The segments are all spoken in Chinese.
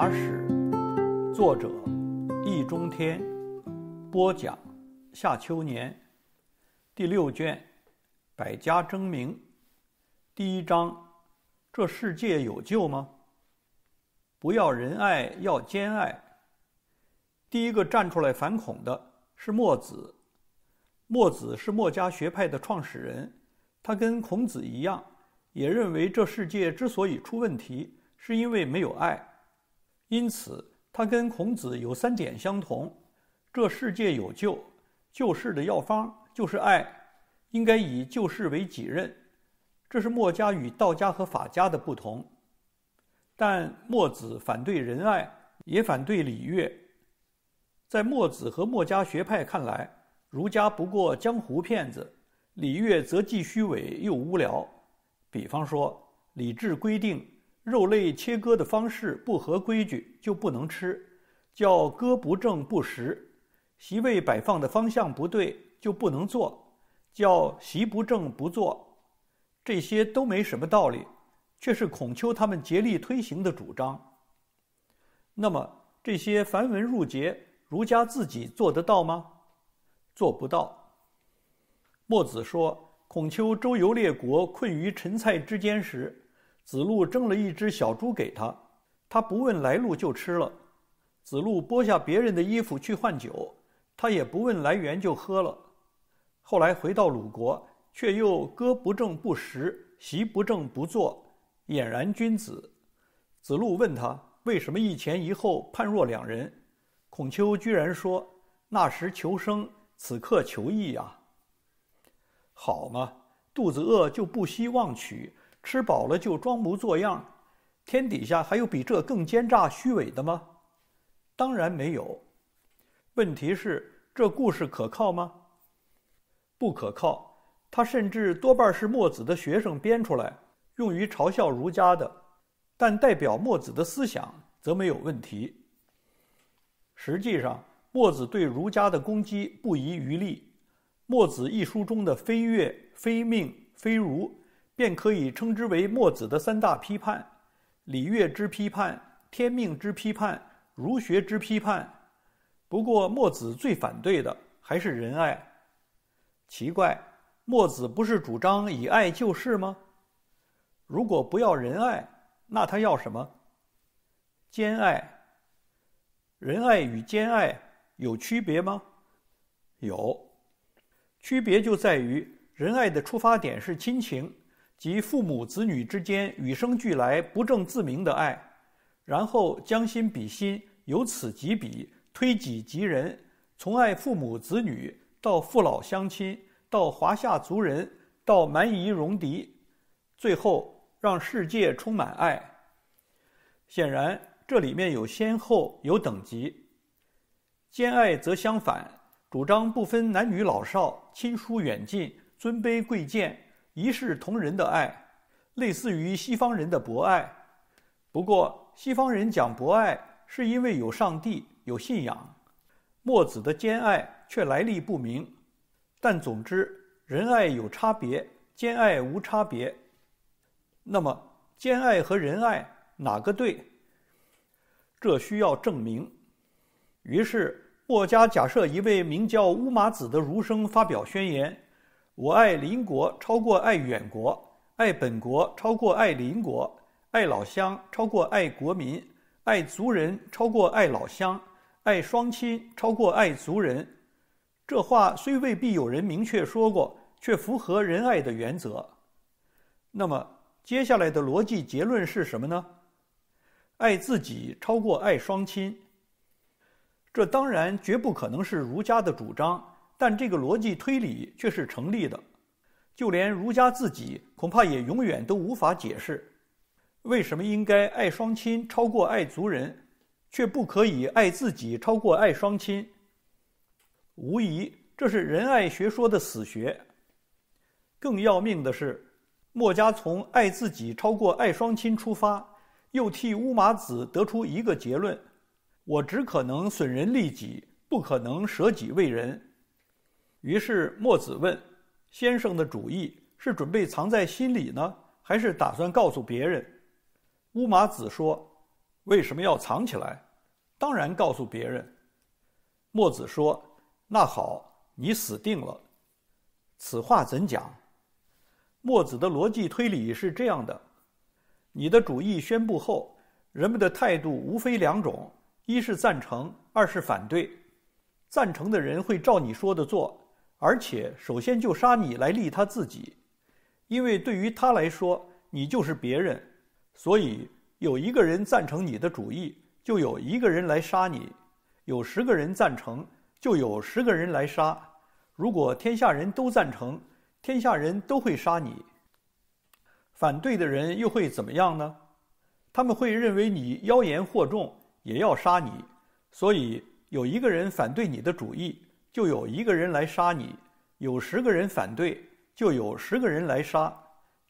《马史》，作者易中天，播讲夏秋年，第六卷，百家争鸣，第一章：这世界有救吗？不要仁爱，要兼爱。第一个站出来反恐的是墨子。墨子是墨家学派的创始人，他跟孔子一样，也认为这世界之所以出问题，是因为没有爱。因此，他跟孔子有三点相同：这世界有救，救世的药方就是爱，应该以救世为己任。这是墨家与道家和法家的不同。但墨子反对仁爱，也反对礼乐。在墨子和墨家学派看来，儒家不过江湖骗子，礼乐则既虚伪又无聊。比方说，礼制规定。肉类切割的方式不合规矩就不能吃，叫割不正不食；席位摆放的方向不对就不能坐，叫席不正不坐。这些都没什么道理，却是孔丘他们竭力推行的主张。那么这些繁文缛节，儒家自己做得到吗？做不到。墨子说，孔丘周游列国，困于陈蔡之间时。子路蒸了一只小猪给他，他不问来路就吃了；子路剥下别人的衣服去换酒，他也不问来源就喝了。后来回到鲁国，却又歌不正不食，席不正不坐，俨然君子。子路问他为什么一前一后判若两人，孔丘居然说：“那时求生，此刻求义啊。”好嘛，肚子饿就不惜妄取。吃饱了就装模作样，天底下还有比这更奸诈虚伪的吗？当然没有。问题是这故事可靠吗？不可靠，它甚至多半是墨子的学生编出来，用于嘲笑儒家的。但代表墨子的思想则没有问题。实际上，墨子对儒家的攻击不遗余力，《墨子》一书中的“非乐”“非命”“非儒”。便可以称之为墨子的三大批判：礼乐之批判、天命之批判、儒学之批判。不过，墨子最反对的还是仁爱。奇怪，墨子不是主张以爱救世吗？如果不要仁爱，那他要什么？兼爱。仁爱与兼爱有区别吗？有，区别就在于仁爱的出发点是亲情。即父母子女之间与生俱来不正自明的爱，然后将心比心，由此及彼，推己及人，从爱父母子女到父老乡亲，到华夏族人，到蛮夷戎狄，最后让世界充满爱。显然，这里面有先后，有等级。兼爱则相反，主张不分男女老少、亲疏远近、尊卑贵贱。一视同仁的爱，类似于西方人的博爱，不过西方人讲博爱是因为有上帝有信仰，墨子的兼爱却来历不明，但总之仁爱有差别，兼爱无差别。那么兼爱和仁爱哪个对？这需要证明。于是墨家假设一位名叫乌马子的儒生发表宣言。我爱邻国超过爱远国，爱本国超过爱邻国，爱老乡超过爱国民，爱族人超过爱老乡，爱双亲超过爱族人。这话虽未必有人明确说过，却符合仁爱的原则。那么，接下来的逻辑结论是什么呢？爱自己超过爱双亲。这当然绝不可能是儒家的主张。但这个逻辑推理却是成立的，就连儒家自己恐怕也永远都无法解释，为什么应该爱双亲超过爱族人，却不可以爱自己超过爱双亲？无疑，这是仁爱学说的死穴。更要命的是，墨家从爱自己超过爱双亲出发，又替乌马子得出一个结论：我只可能损人利己，不可能舍己为人。于是墨子问：“先生的主意是准备藏在心里呢，还是打算告诉别人？”乌麻子说：“为什么要藏起来？当然告诉别人。”墨子说：“那好，你死定了。”此话怎讲？墨子的逻辑推理是这样的：你的主意宣布后，人们的态度无非两种：一是赞成，二是反对。赞成的人会照你说的做。而且，首先就杀你来立他自己，因为对于他来说，你就是别人，所以有一个人赞成你的主意，就有一个人来杀你；有十个人赞成，就有十个人来杀；如果天下人都赞成，天下人都会杀你。反对的人又会怎么样呢？他们会认为你妖言惑众，也要杀你，所以有一个人反对你的主意。就有一个人来杀你，有十个人反对，就有十个人来杀；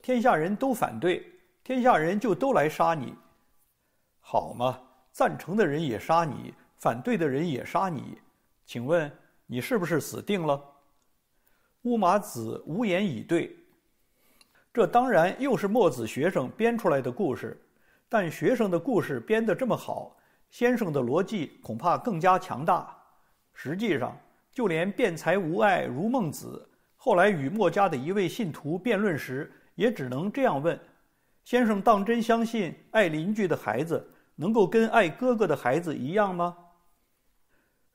天下人都反对，天下人就都来杀你，好吗？赞成的人也杀你，反对的人也杀你，请问你是不是死定了？乌马子无言以对。这当然又是墨子学生编出来的故事，但学生的故事编得这么好，先生的逻辑恐怕更加强大。实际上。就连辩才无碍如孟子，后来与墨家的一位信徒辩论时，也只能这样问：“先生，当真相信爱邻居的孩子能够跟爱哥哥的孩子一样吗？”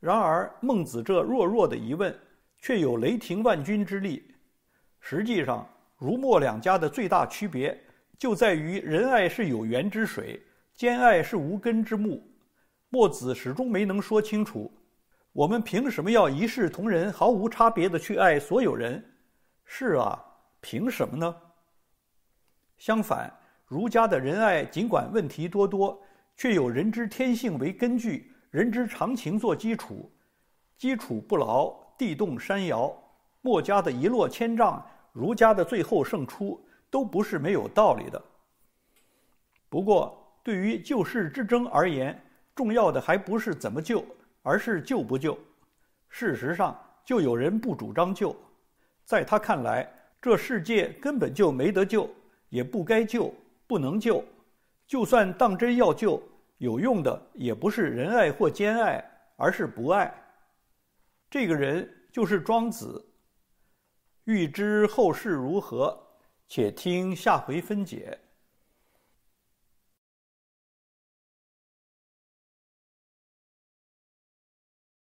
然而，孟子这弱弱的疑问，却有雷霆万钧之力。实际上，儒墨两家的最大区别，就在于仁爱是有源之水，兼爱是无根之木。墨子始终没能说清楚。我们凭什么要一视同仁、毫无差别的去爱所有人？是啊，凭什么呢？相反，儒家的仁爱尽管问题多多，却有人之天性为根据，人之常情做基础。基础不牢，地动山摇。墨家的一落千丈，儒家的最后胜出，都不是没有道理的。不过，对于救世之争而言，重要的还不是怎么救。而是救不救？事实上，就有人不主张救。在他看来，这世界根本就没得救，也不该救，不能救。就算当真要救，有用的也不是仁爱或兼爱，而是不爱。这个人就是庄子。欲知后事如何，且听下回分解。